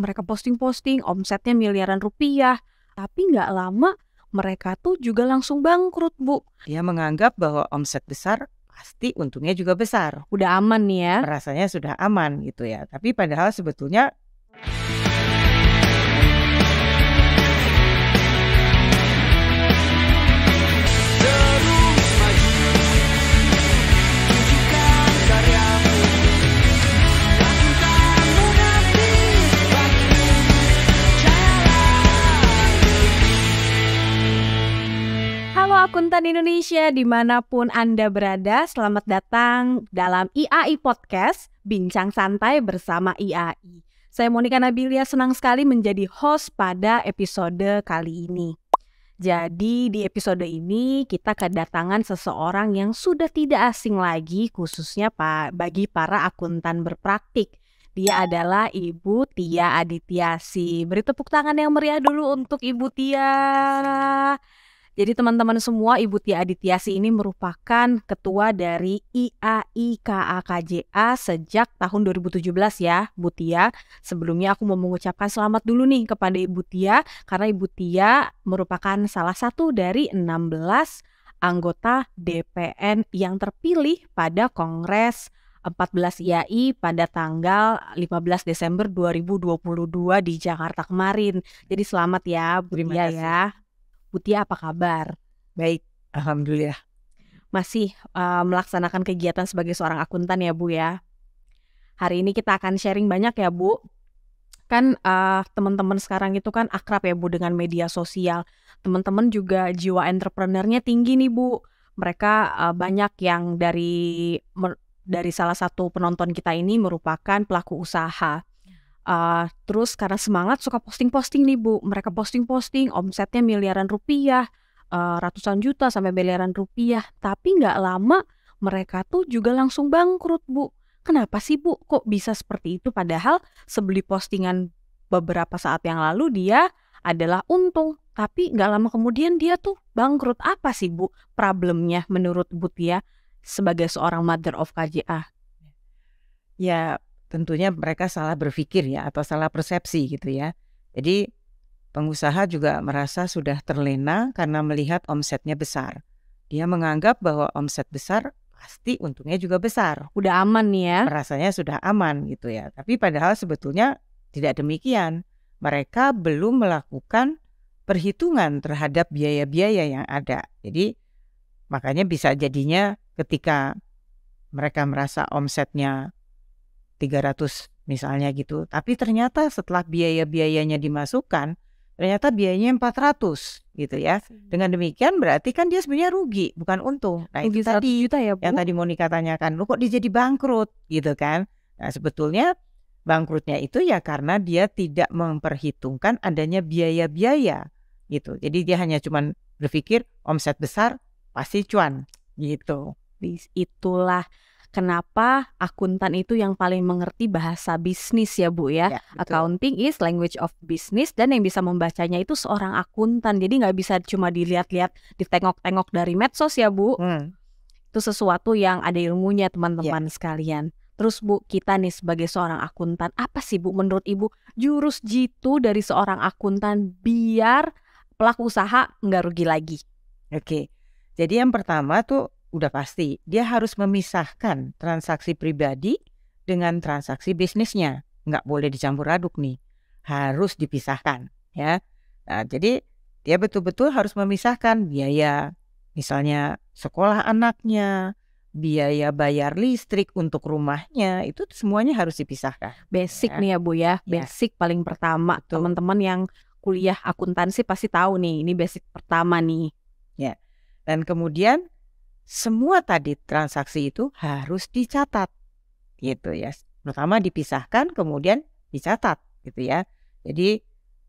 mereka posting-posting omsetnya miliaran rupiah, tapi nggak lama mereka tuh juga langsung bangkrut, Bu. Dia menganggap bahwa omset besar pasti untungnya juga besar. Udah aman nih ya. Rasanya sudah aman gitu ya. Tapi padahal sebetulnya akuntan Indonesia dimanapun Anda berada, selamat datang dalam IAI Podcast Bincang Santai bersama IAI. Saya Monika Nabilia senang sekali menjadi host pada episode kali ini. Jadi di episode ini kita kedatangan seseorang yang sudah tidak asing lagi khususnya bagi para akuntan berpraktik. Dia adalah Ibu Tia Adityasi. Beri tepuk tangan yang meriah dulu untuk Ibu Tia. Jadi teman-teman semua Ibu Tia Adityasi ini merupakan ketua dari IAIKAKJA sejak tahun 2017 ya Bu Tia. Sebelumnya aku mau mengucapkan selamat dulu nih kepada Ibu Tia karena Ibu Tia merupakan salah satu dari 16 anggota DPN yang terpilih pada Kongres 14 IAI pada tanggal 15 Desember 2022 di Jakarta kemarin. Jadi selamat ya Bu Tia ya. Putih apa kabar? Baik, Alhamdulillah. Masih uh, melaksanakan kegiatan sebagai seorang akuntan ya Bu ya. Hari ini kita akan sharing banyak ya Bu. Kan uh, teman-teman sekarang itu kan akrab ya Bu dengan media sosial. Teman-teman juga jiwa entrepreneurnya tinggi nih Bu. Mereka uh, banyak yang dari dari salah satu penonton kita ini merupakan pelaku usaha. Uh, terus karena semangat suka posting-posting nih Bu. Mereka posting-posting omsetnya miliaran rupiah, uh, ratusan juta sampai miliaran rupiah. Tapi nggak lama mereka tuh juga langsung bangkrut Bu. Kenapa sih Bu kok bisa seperti itu padahal sebeli postingan beberapa saat yang lalu dia adalah untung. Tapi nggak lama kemudian dia tuh bangkrut. Apa sih Bu problemnya menurut Bu Tia sebagai seorang mother of KJA? Ya tentunya mereka salah berpikir ya atau salah persepsi gitu ya. Jadi pengusaha juga merasa sudah terlena karena melihat omsetnya besar. Dia menganggap bahwa omset besar pasti untungnya juga besar. Udah aman nih ya. Rasanya sudah aman gitu ya. Tapi padahal sebetulnya tidak demikian. Mereka belum melakukan perhitungan terhadap biaya-biaya yang ada. Jadi makanya bisa jadinya ketika mereka merasa omsetnya 300 misalnya gitu. Tapi ternyata setelah biaya-biayanya dimasukkan, ternyata biayanya 400 gitu ya. Hmm. Dengan demikian berarti kan dia sebenarnya rugi, bukan untung. Nah, rugi itu tadi juta ya, Bu? yang tadi Monika tanyakan, lu kok dia jadi bangkrut gitu kan? Nah, sebetulnya bangkrutnya itu ya karena dia tidak memperhitungkan adanya biaya-biaya gitu. Jadi dia hanya cuman berpikir omset besar pasti cuan gitu. Itulah kenapa akuntan itu yang paling mengerti bahasa bisnis ya Bu ya. ya Accounting is language of business dan yang bisa membacanya itu seorang akuntan. Jadi nggak bisa cuma dilihat-lihat, ditengok-tengok dari medsos ya Bu. Hmm. Itu sesuatu yang ada ilmunya ya. teman-teman ya. sekalian. Terus Bu, kita nih sebagai seorang akuntan, apa sih Bu menurut Ibu jurus jitu dari seorang akuntan biar pelaku usaha nggak rugi lagi? Oke, jadi yang pertama tuh udah pasti dia harus memisahkan transaksi pribadi dengan transaksi bisnisnya. Nggak boleh dicampur aduk nih, harus dipisahkan ya. Nah, jadi dia betul-betul harus memisahkan biaya misalnya sekolah anaknya, biaya bayar listrik untuk rumahnya itu semuanya harus dipisahkan. Basic ya. nih ya Bu ya, ya. basic ya. paling pertama teman-teman yang kuliah akuntansi pasti tahu nih, ini basic pertama nih. Ya. Dan kemudian semua tadi transaksi itu harus dicatat gitu ya pertama dipisahkan kemudian dicatat gitu ya jadi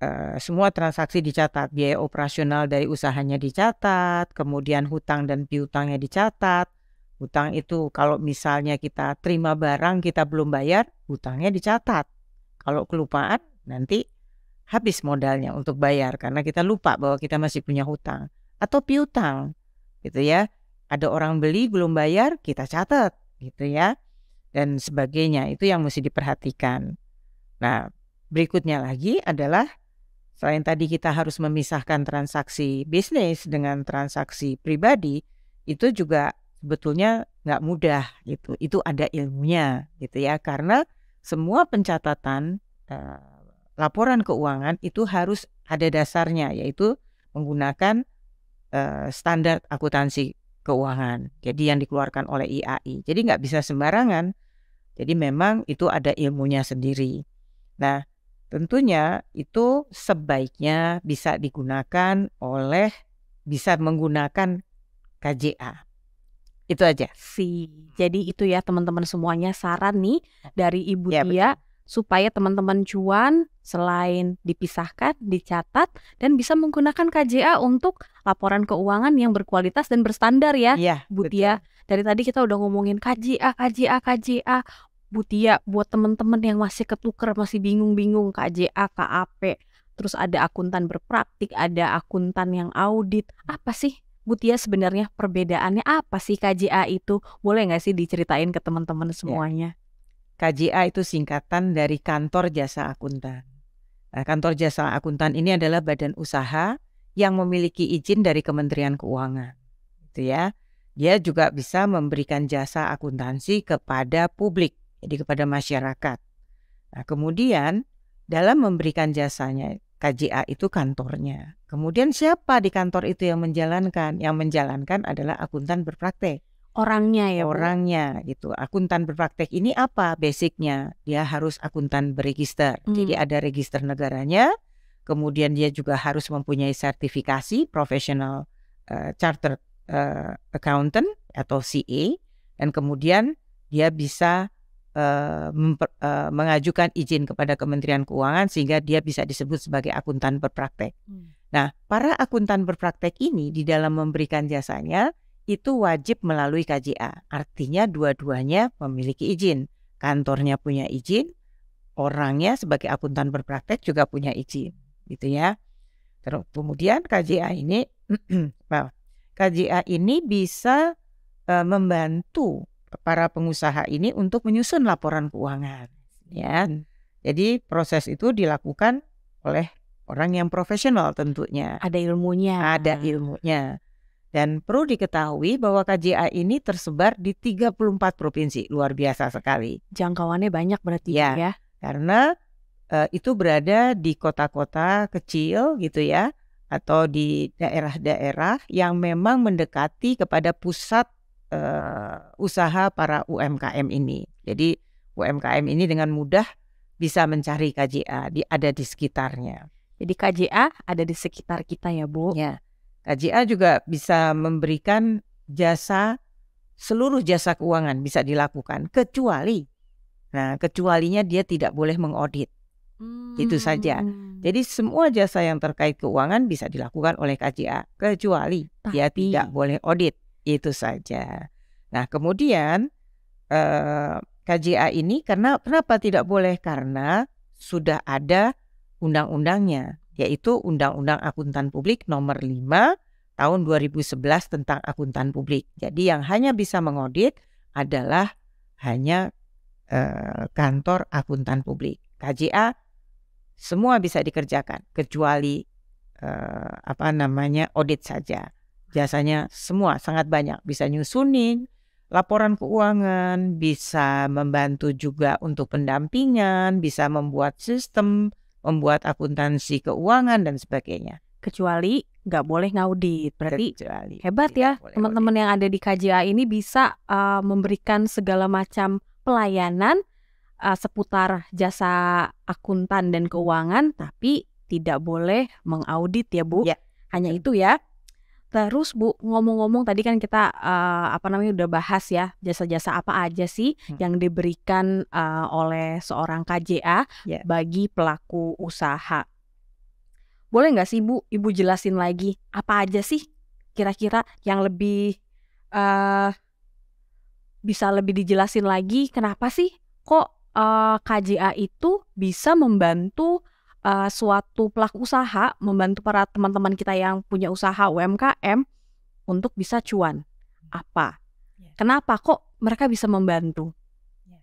eh, semua transaksi dicatat biaya operasional dari usahanya dicatat kemudian hutang dan piutangnya dicatat hutang itu kalau misalnya kita terima barang kita belum bayar hutangnya dicatat kalau kelupaan nanti habis modalnya untuk bayar karena kita lupa bahwa kita masih punya hutang atau piutang gitu ya ada orang beli belum bayar, kita catat gitu ya. Dan sebagainya, itu yang mesti diperhatikan. Nah, berikutnya lagi adalah selain tadi kita harus memisahkan transaksi bisnis dengan transaksi pribadi, itu juga sebetulnya nggak mudah gitu. Itu ada ilmunya gitu ya, karena semua pencatatan eh, laporan keuangan itu harus ada dasarnya yaitu menggunakan eh, standar akuntansi keuangan. Jadi yang dikeluarkan oleh IAI. Jadi nggak bisa sembarangan. Jadi memang itu ada ilmunya sendiri. Nah, tentunya itu sebaiknya bisa digunakan oleh bisa menggunakan KJA. Itu aja. Si. Jadi itu ya teman-teman semuanya saran nih ya. dari Ibu ya, Tia. Betul supaya teman-teman cuan selain dipisahkan, dicatat, dan bisa menggunakan KJA untuk laporan keuangan yang berkualitas dan berstandar ya, iya, ya Butia. Dari tadi kita udah ngomongin KJA, KJA, KJA. Butia, buat teman-teman yang masih ketuker, masih bingung-bingung KJA, KAP, terus ada akuntan berpraktik, ada akuntan yang audit, apa sih Butia sebenarnya perbedaannya apa sih KJA itu? Boleh nggak sih diceritain ke teman-teman iya. semuanya? KJA itu singkatan dari Kantor Jasa Akuntan. Nah, Kantor Jasa Akuntan ini adalah badan usaha yang memiliki izin dari Kementerian Keuangan. Gitu ya. Dia juga bisa memberikan jasa akuntansi kepada publik, jadi kepada masyarakat. Nah, kemudian dalam memberikan jasanya KJA itu kantornya. Kemudian siapa di kantor itu yang menjalankan? Yang menjalankan adalah akuntan berpraktek orangnya ya orangnya Bu. gitu akuntan berpraktek ini apa basicnya dia harus akuntan berregister hmm. jadi ada register negaranya kemudian dia juga harus mempunyai sertifikasi profesional uh, eh, charter uh, eh, accountant atau CA dan kemudian dia bisa uh, memper, uh, mengajukan izin kepada Kementerian Keuangan sehingga dia bisa disebut sebagai akuntan berpraktek hmm. nah para akuntan berpraktek ini di dalam memberikan jasanya itu wajib melalui KJA. Artinya dua-duanya memiliki izin. Kantornya punya izin, orangnya sebagai akuntan berpraktek juga punya izin, gitu ya. Terus kemudian KJA ini well, KJA ini bisa e, membantu para pengusaha ini untuk menyusun laporan keuangan, ya. Jadi proses itu dilakukan oleh orang yang profesional tentunya. Ada ilmunya. Ada ilmunya. Dan perlu diketahui bahwa KJA ini tersebar di 34 provinsi, luar biasa sekali. Jangkauannya banyak berarti ya. ya. Karena uh, itu berada di kota-kota kecil gitu ya, atau di daerah-daerah yang memang mendekati kepada pusat uh, usaha para UMKM ini. Jadi UMKM ini dengan mudah bisa mencari KJA, di, ada di sekitarnya. Jadi KJA ada di sekitar kita ya Bu. Ya. KJA juga bisa memberikan jasa seluruh jasa keuangan bisa dilakukan kecuali nah kecualinya dia tidak boleh mengaudit hmm. itu saja hmm. jadi semua jasa yang terkait keuangan bisa dilakukan oleh KJA kecuali Tapi. dia tidak boleh audit itu saja nah kemudian eh, KJA ini karena kenapa tidak boleh karena sudah ada undang-undangnya yaitu Undang-Undang Akuntan Publik Nomor 5 Tahun 2011 tentang Akuntan Publik. Jadi yang hanya bisa mengaudit adalah hanya eh, kantor akuntan publik. KJA semua bisa dikerjakan kecuali eh, apa namanya audit saja. Jasanya semua sangat banyak, bisa nyusunin laporan keuangan, bisa membantu juga untuk pendampingan, bisa membuat sistem membuat akuntansi keuangan dan sebagainya. Kecuali nggak boleh ngaudit. Berarti Kecuali hebat ya teman-teman yang ada di KJA ini bisa uh, memberikan segala macam pelayanan uh, seputar jasa akuntan dan keuangan, tapi tidak boleh mengaudit ya Bu. Ya. Hanya itu ya. Terus Bu, ngomong-ngomong tadi kan kita uh, apa namanya udah bahas ya jasa-jasa apa aja sih hmm. yang diberikan uh, oleh seorang KJA yeah. bagi pelaku usaha. Boleh nggak sih Bu, Ibu jelasin lagi apa aja sih kira-kira yang lebih uh, bisa lebih dijelasin lagi kenapa sih kok uh, KJA itu bisa membantu uh, suatu pelaku usaha membantu para teman-teman kita yang punya usaha UMKM untuk bisa cuan. Hmm. Apa? Ya. Kenapa kok mereka bisa membantu? Ya.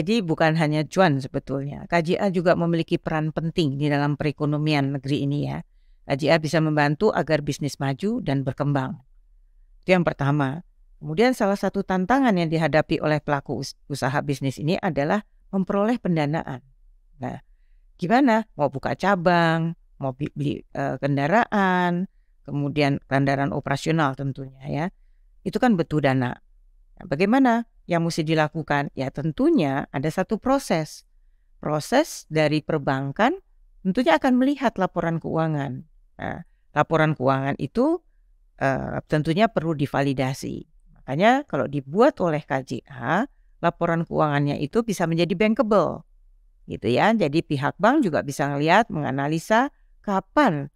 Jadi bukan hanya cuan sebetulnya. KJA juga memiliki peran penting di dalam perekonomian negeri ini ya. KJA bisa membantu agar bisnis maju dan berkembang. Itu yang pertama. Kemudian salah satu tantangan yang dihadapi oleh pelaku usaha bisnis ini adalah memperoleh pendanaan. Nah, gimana mau buka cabang, mau beli uh, kendaraan, kemudian kendaraan operasional tentunya ya. Itu kan butuh dana. Nah, bagaimana yang mesti dilakukan? Ya tentunya ada satu proses. Proses dari perbankan tentunya akan melihat laporan keuangan. Nah, laporan keuangan itu uh, tentunya perlu divalidasi. Makanya kalau dibuat oleh KJA, laporan keuangannya itu bisa menjadi bankable gitu ya. Jadi pihak bank juga bisa melihat, menganalisa kapan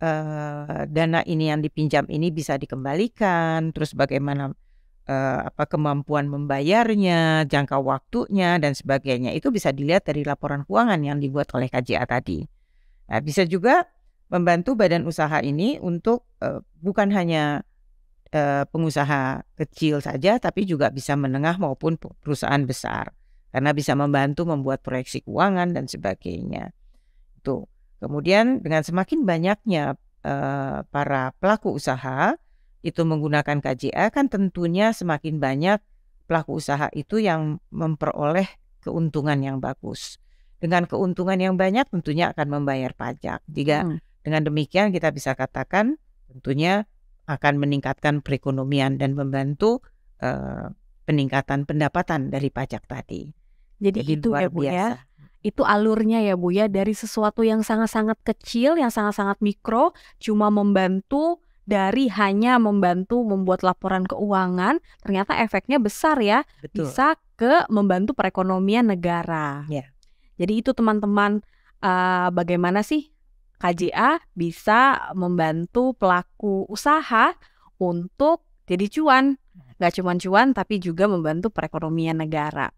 uh, dana ini yang dipinjam ini bisa dikembalikan, terus bagaimana uh, apa kemampuan membayarnya, jangka waktunya dan sebagainya. Itu bisa dilihat dari laporan keuangan yang dibuat oleh KJA tadi. Nah, bisa juga membantu badan usaha ini untuk uh, bukan hanya pengusaha kecil saja tapi juga bisa menengah maupun perusahaan besar karena bisa membantu membuat proyeksi keuangan dan sebagainya. Itu. Kemudian dengan semakin banyaknya uh, para pelaku usaha itu menggunakan KJA kan tentunya semakin banyak pelaku usaha itu yang memperoleh keuntungan yang bagus. Dengan keuntungan yang banyak tentunya akan membayar pajak. Jika hmm. dengan demikian kita bisa katakan tentunya akan meningkatkan perekonomian dan membantu uh, peningkatan pendapatan dari pajak tadi. Jadi, Jadi itu ya Bu ya. Itu alurnya ya Bu ya dari sesuatu yang sangat-sangat kecil, yang sangat-sangat mikro cuma membantu dari hanya membantu membuat laporan keuangan, ternyata efeknya besar ya. Betul. Bisa ke membantu perekonomian negara. Ya. Jadi itu teman-teman uh, bagaimana sih KJA bisa membantu pelaku usaha untuk jadi cuan. Gak cuma cuan tapi juga membantu perekonomian negara.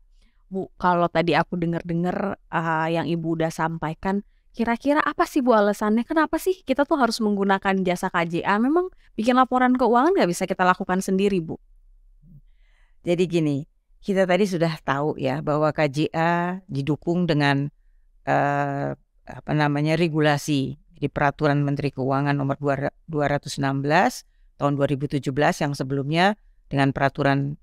Bu, kalau tadi aku dengar-dengar uh, eh, yang Ibu udah sampaikan, kira-kira apa sih Bu alasannya? Kenapa sih kita tuh harus menggunakan jasa KJA? Memang bikin laporan keuangan nggak bisa kita lakukan sendiri, Bu? Jadi gini, kita tadi sudah tahu ya bahwa KJA didukung dengan eh, apa namanya regulasi di peraturan Menteri Keuangan nomor 216 tahun 2017 yang sebelumnya dengan peraturan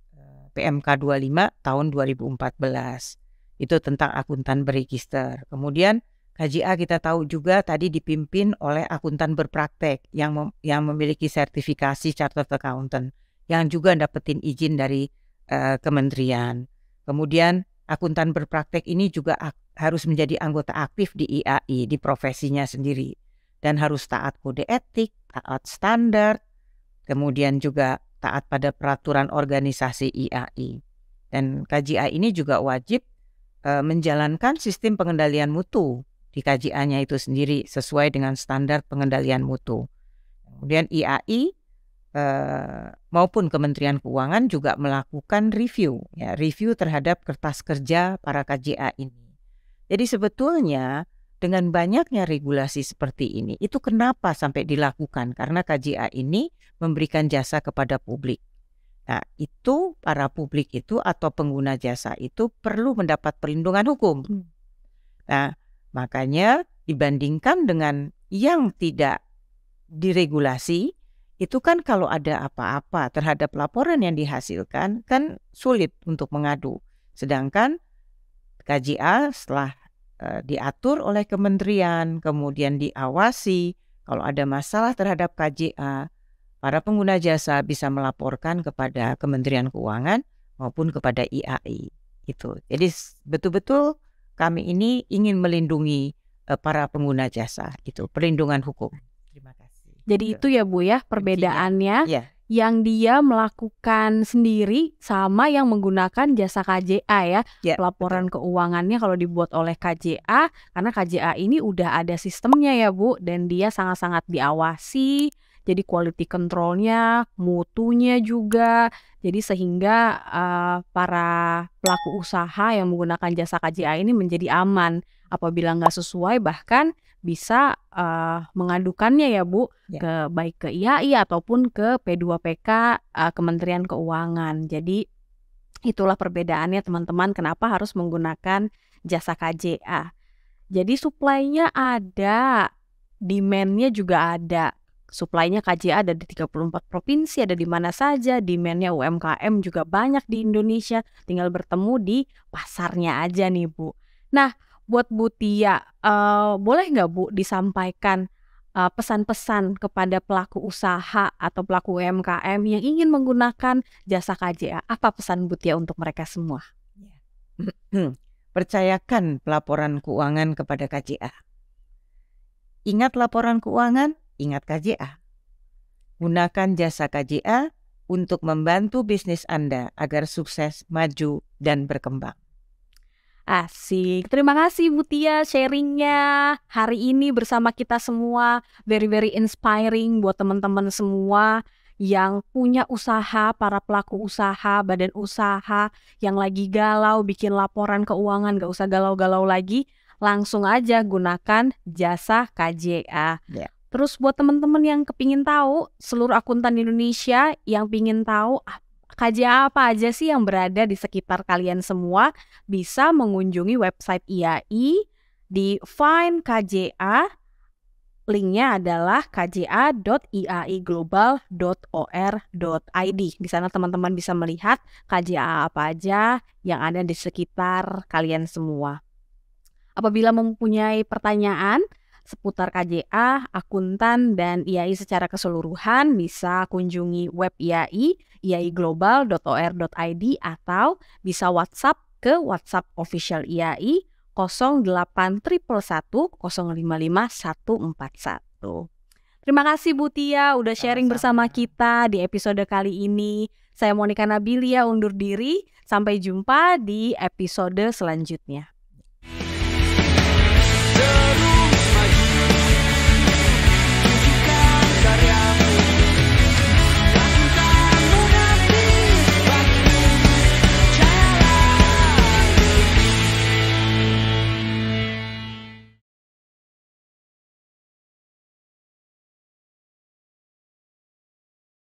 PMK 25 tahun 2014. Itu tentang akuntan berregister. Kemudian KJA kita tahu juga tadi dipimpin oleh akuntan berpraktek yang mem yang memiliki sertifikasi chartered accountant yang juga dapetin izin dari uh, kementerian. Kemudian akuntan berpraktek ini juga harus menjadi anggota aktif di IAI di profesinya sendiri dan harus taat kode etik, taat standar, kemudian juga taat pada peraturan organisasi IAI. Dan KJI ini juga wajib e, menjalankan sistem pengendalian mutu di KJA-nya itu sendiri sesuai dengan standar pengendalian mutu. Kemudian IAI e, eh, maupun Kementerian Keuangan juga melakukan review, ya, review terhadap kertas kerja para KJA ini. Jadi sebetulnya dengan banyaknya regulasi seperti ini, itu kenapa sampai dilakukan? Karena KJA ini memberikan jasa kepada publik. Nah, itu para publik itu atau pengguna jasa itu perlu mendapat perlindungan hukum. Hmm. Nah, makanya dibandingkan dengan yang tidak diregulasi, itu kan kalau ada apa-apa terhadap laporan yang dihasilkan kan sulit untuk mengadu. Sedangkan KJA setelah Eh, diatur oleh kementerian, kemudian diawasi. Kalau ada masalah terhadap KJA, para pengguna jasa bisa melaporkan kepada Kementerian Keuangan maupun kepada IAI. Itu. Jadi betul-betul kami ini ingin melindungi eh, para pengguna jasa. Itu perlindungan hukum. Terima kasih. Jadi iya. itu ya Bu ya iya. perbedaannya. Ya yang dia melakukan sendiri sama yang menggunakan jasa KJA ya. Yeah. Ya, Laporan keuangannya kalau dibuat oleh KJA karena KJA ini udah ada sistemnya ya, Bu, dan dia sangat-sangat diawasi. Jadi quality controlnya, mutunya juga. Jadi sehingga uh, para pelaku usaha yang menggunakan jasa KJA ini menjadi aman. Apabila nggak sesuai bahkan bisa uh, mengadukannya ya Bu ya. ke baik ke IAI ataupun ke P2PK uh, eh, Kementerian Keuangan. Jadi itulah perbedaannya teman-teman kenapa harus menggunakan jasa KJA. Jadi suplainya ada, demandnya juga ada. Suplainya KJA ada di 34 provinsi, ada di mana saja, demandnya UMKM juga banyak di Indonesia, tinggal bertemu di pasarnya aja nih Bu. Nah, buat Butia, Tia, uh, boleh nggak Bu disampaikan eh, pesan-pesan uh, kepada pelaku usaha atau pelaku UMKM yang ingin menggunakan jasa KJA? Apa pesan Butia untuk mereka semua? Ya. Percayakan pelaporan keuangan kepada KJA. Ingat laporan keuangan, ingat KJA. Gunakan jasa KJA untuk membantu bisnis Anda agar sukses, maju, dan berkembang. Asik. Terima kasih Butia sharingnya hari ini bersama kita semua. Very very inspiring buat teman-teman semua yang punya usaha, para pelaku usaha, badan usaha yang lagi galau bikin laporan keuangan, gak usah galau-galau lagi, langsung aja gunakan jasa KJA. Yeah. Terus buat teman-teman yang kepingin tahu seluruh akuntan Indonesia yang pingin tahu KJA apa aja sih yang berada di sekitar kalian semua bisa mengunjungi website IAI di Find KJA. Linknya adalah kja.iaiglobal.or.id. Di sana teman-teman bisa melihat KJA apa aja yang ada di sekitar kalian semua. Apabila mempunyai pertanyaan, seputar KJA, akuntan, dan IAI secara keseluruhan bisa kunjungi web IAI, iaiglobal.or.id atau bisa WhatsApp ke WhatsApp official IAI 08111055141. Terima kasih Bu Tia udah sharing sama bersama kita di episode kali ini. Saya Monika Nabilia undur diri. Sampai jumpa di episode selanjutnya.